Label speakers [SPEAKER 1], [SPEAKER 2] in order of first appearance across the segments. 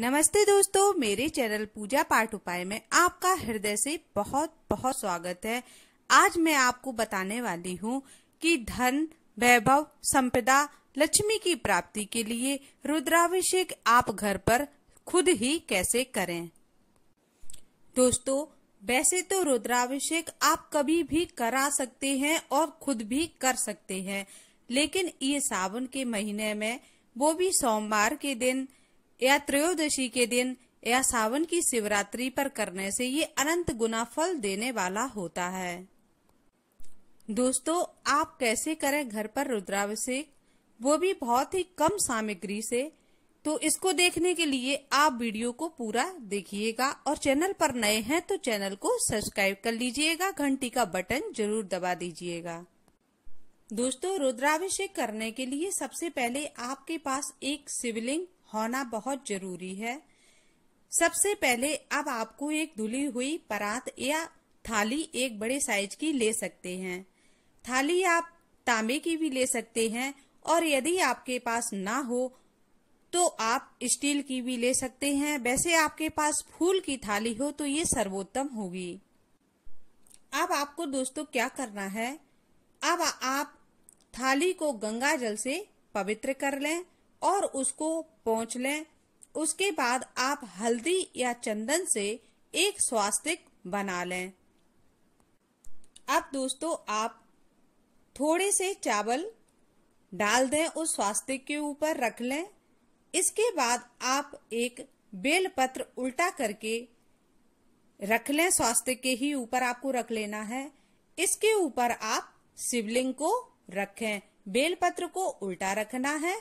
[SPEAKER 1] नमस्ते दोस्तों मेरे चैनल पूजा पाठ उपाय में आपका हृदय से बहुत बहुत स्वागत है आज मैं आपको बताने वाली हूँ कि धन वैभव संपदा लक्ष्मी की प्राप्ति के लिए रुद्राभिषेक आप घर पर खुद ही कैसे करें दोस्तों वैसे तो रुद्राभिषेक आप कभी भी करा सकते हैं और खुद भी कर सकते हैं लेकिन ये सावन के महीने में वो भी सोमवार के दिन या त्रयोदशी के दिन या सावन की शिवरात्रि पर करने से ये अनंत गुना फल देने वाला होता है दोस्तों आप कैसे करें घर पर रुद्राभिषेक वो भी बहुत ही कम सामग्री से तो इसको देखने के लिए आप वीडियो को पूरा देखिएगा और चैनल पर नए हैं तो चैनल को सब्सक्राइब कर लीजिएगा घंटी का बटन जरूर दबा दीजिएगा दोस्तों रुद्राभिषेक करने के लिए सबसे पहले आपके पास एक शिवलिंग होना बहुत जरूरी है सबसे पहले अब आपको एक धुली हुई परात या थाली एक बड़े साइज की ले सकते हैं थाली आप तांबे की भी ले सकते हैं और यदि आपके पास ना हो तो आप स्टील की भी ले सकते हैं वैसे आपके पास फूल की थाली हो तो ये सर्वोत्तम होगी अब आपको दोस्तों क्या करना है अब आप थाली को गंगा जल से पवित्र कर लें और उसको पहुँच लें उसके बाद आप हल्दी या चंदन से एक स्वास्तिक बना लें अब दोस्तों आप थोड़े से चावल डाल दें उस स्वास्तिक के ऊपर रख लें इसके बाद आप एक बेलपत्र उल्टा करके रख लें स्वास्थ्य के ही ऊपर आपको रख लेना है इसके ऊपर आप शिवलिंग को रखें बेलपत्र को उल्टा रखना है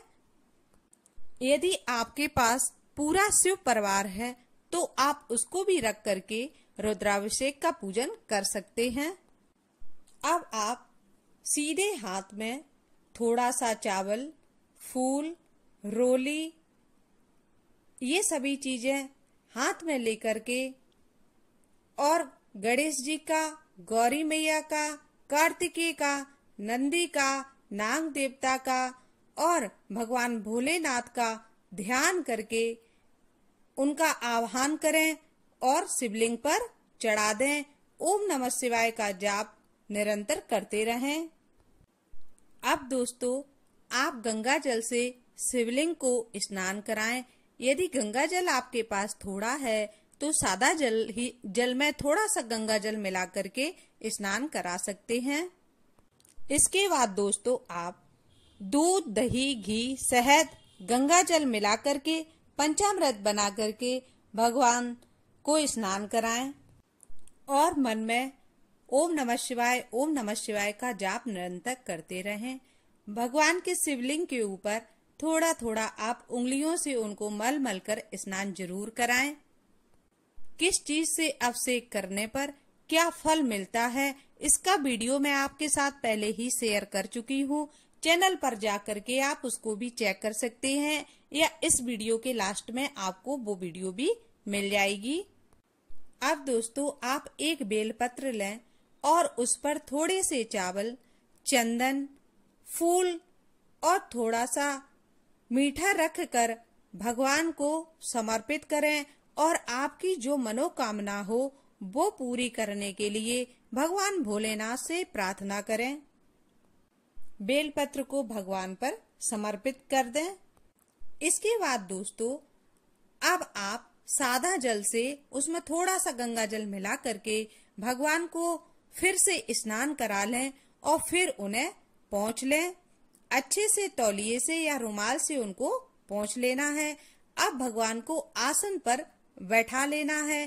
[SPEAKER 1] यदि आपके पास पूरा शिव परिवार है तो आप उसको भी रख करके रुद्राभिषेक का पूजन कर सकते हैं अब आप सीधे हाथ में थोड़ा सा चावल फूल रोली ये सभी चीजें हाथ में लेकर के और गणेश जी का गौरी मैया का कार्तिकेय का नंदी का नाग देवता का और भगवान भोलेनाथ का ध्यान करके उनका आह्वान करें और शिवलिंग पर चढ़ा दें ओम नमः शिवाय का जाप निरंतर करते रहें अब दोस्तों आप गंगा जल से शिवलिंग को स्नान कराएं यदि गंगा जल आपके पास थोड़ा है तो सादा जल ही जल में थोड़ा सा गंगा जल मिला करके स्नान करा सकते हैं इसके बाद दोस्तों आप दूध दही घी शहद गंगा जल मिला के पंचामृत बना करके भगवान को स्नान कराएं और मन में ओम नमः शिवाय ओम नमः शिवाय का जाप निरंतर करते रहें भगवान के शिवलिंग के ऊपर थोड़ा थोड़ा आप उंगलियों से उनको मल मल कर स्नान जरूर कराएं किस चीज से अभिषेक करने पर क्या फल मिलता है इसका वीडियो मैं आपके साथ पहले ही शेयर कर चुकी हूँ चैनल पर जा करके आप उसको भी चेक कर सकते हैं या इस वीडियो के लास्ट में आपको वो वीडियो भी मिल जाएगी अब दोस्तों आप एक बेलपत्र लें और उस पर थोड़े से चावल चंदन फूल और थोड़ा सा मीठा रख कर भगवान को समर्पित करें और आपकी जो मनोकामना हो वो पूरी करने के लिए भगवान भोलेनाथ से प्रार्थना करें बेलपत्र को भगवान पर समर्पित कर दें इसके बाद दोस्तों अब आप सादा जल से उसमें थोड़ा सा गंगा जल मिला करके भगवान को फिर से स्नान करा लें और फिर उन्हें पहुंच लें अच्छे से तौलिए से या रुमाल से उनको पहुंच लेना है अब भगवान को आसन पर बैठा लेना है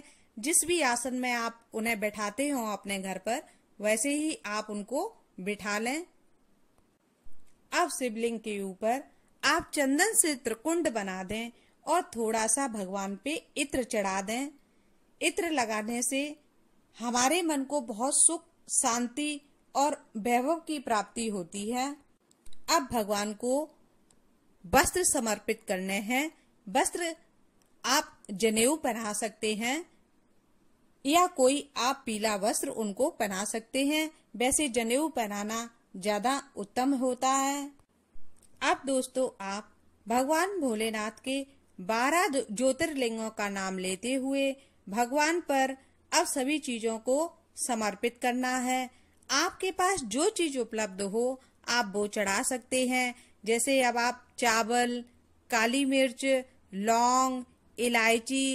[SPEAKER 1] जिस भी आसन में आप उन्हें बैठाते हो अपने घर पर वैसे ही आप उनको बिठा लें अब शिवलिंग के ऊपर आप चंदन से त्रिकुंड बना दें और थोड़ा सा भगवान पे इत्र चढ़ा दें इत्र लगाने से हमारे मन को बहुत सुख शांति और वैभव की प्राप्ति होती है अब भगवान को वस्त्र समर्पित करने हैं वस्त्र आप जनेऊ पहना सकते हैं या कोई आप पीला वस्त्र उनको पहना सकते हैं वैसे जनेऊ पहनाना ज्यादा उत्तम होता है अब दोस्तों आप भगवान भोलेनाथ के बारह ज्योतिर्लिंगों का नाम लेते हुए भगवान पर अब सभी चीजों को समर्पित करना है आपके पास जो चीज उपलब्ध हो आप वो चढ़ा सकते हैं जैसे अब आप चावल काली मिर्च लौंग इलायची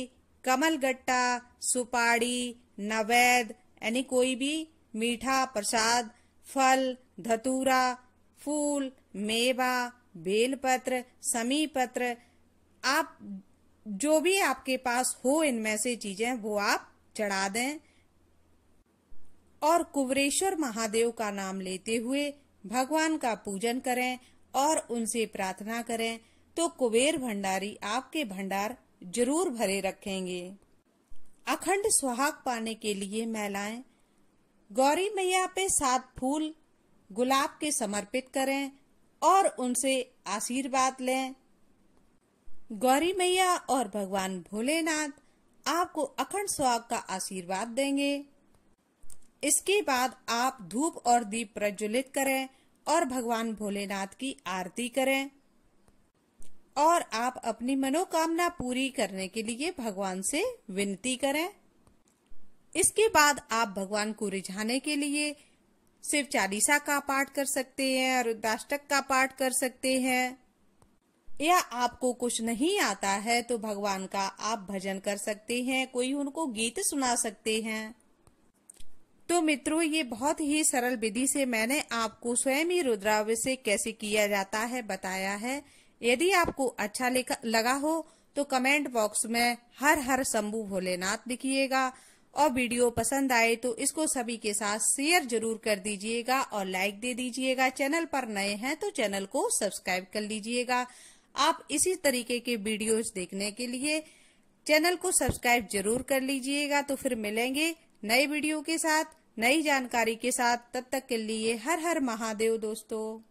[SPEAKER 1] कमल गट्टा सुपारी नवेद यानी कोई भी मीठा प्रसाद फल धतूरा फूल मेवा बेलपत्र समी पत्र आप जो भी आपके पास हो इनमें से चीजें वो आप चढ़ा दें और कुवरेश्वर महादेव का नाम लेते हुए भगवान का पूजन करें और उनसे प्रार्थना करें तो कुबेर भंडारी आपके भंडार जरूर भरे रखेंगे अखंड सुहाग पाने के लिए महिलाएं गौरी मैया पे सात फूल गुलाब के समर्पित करें और उनसे आशीर्वाद लें गौरी मैया और भगवान भोलेनाथ आपको अखंड स्वाग का आशीर्वाद देंगे इसके बाद आप धूप और दीप प्रज्वलित करें और भगवान भोलेनाथ की आरती करें और आप अपनी मनोकामना पूरी करने के लिए भगवान से विनती करें इसके बाद आप भगवान को रिझाने के लिए सिर्फ चालीसा का पाठ कर सकते हैं रुद्राष्टक का पाठ कर सकते हैं या आपको कुछ नहीं आता है तो भगवान का आप भजन कर सकते हैं कोई उनको गीत सुना सकते हैं तो मित्रों ये बहुत ही सरल विधि से मैंने आपको स्वयं ही रुद्राभिषेक कैसे किया जाता है बताया है यदि आपको अच्छा लगा हो तो कमेंट बॉक्स में हर हर शंभु भोलेनाथ लिखिएगा और वीडियो पसंद आए तो इसको सभी के साथ शेयर जरूर कर दीजिएगा और लाइक दे दीजिएगा चैनल पर नए हैं तो चैनल को सब्सक्राइब कर लीजिएगा आप इसी तरीके के वीडियोस देखने के लिए चैनल को सब्सक्राइब जरूर कर लीजिएगा तो फिर मिलेंगे नए वीडियो के साथ नई जानकारी के साथ तब तक के लिए हर हर महादेव दोस्तों